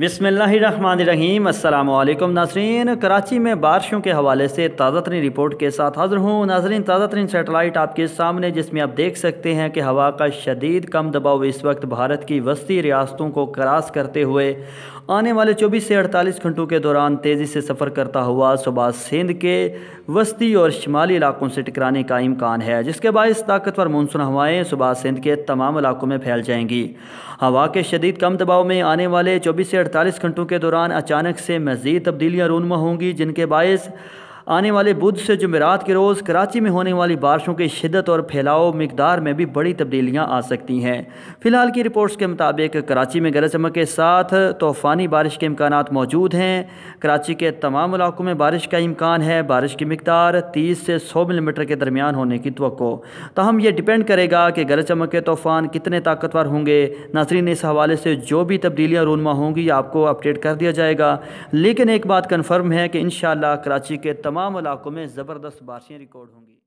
बिसमीम अल्लाम नाजरीन कराची में बारिशों के हवाले से ताज़ा तरीन रिपोर्ट के साथ हाज़िर हूँ नाजरीन ताज़ा तरीन सेटेलाइट आपके सामने जिसमें आप देख सकते हैं कि हवा का शदीद कम दबाव इस वक्त भारत की वस्ती रियासतों को क्रॉस करते हुए आने वाले 24 से 48 घंटों के दौरान तेज़ी से सफ़र करता हुआ सुबह सिंध के वस्ती और शुमाली इलाकों से टकराने का इम्कान है जिसके बायस ताकतवर मानसून हवाएँ सुबह सिंध के तमाम इलाकों में फैल जाएंगी हवा के शदीद कम दबाव में आने वाले चौबीस से अड़तालीस घंटों के दौरान अचानक से मज़ीद तब्दीलियाँ रूनमा होंगी जिनके बायस आने वाले बुध से जमेरात के रोज़ कराची में होने वाली बारिशों की शिदत और फैलाव मकदार में भी बड़ी तब्दीलियाँ आ सकती हैं फ़िलहाल की रिपोर्ट्स के मुताबिक कराची में गरज चमक के साथ तूफ़ानी बारिश के इम्कान मौजूद हैं कराची के तमाम इलाकों में बारिश का इम्कान है बारिश की मकदार तीस से सौ मिलीमीटर के दरमियान होने की तो तहम यह डिपेंड करेगा कि गरज चमक के तूफ़ान कितने ताकतवर होंगे नाजरीन इस हवाले से जो भी तब्दीलियाँ रूनमा होंगी आपको अपडेट कर दिया जाएगा लेकिन एक बात कन्फर्म है कि इन कराची के तमाम तमाम इलाकों में ज़बरदस्त बारिशें रिकॉर्ड होंगी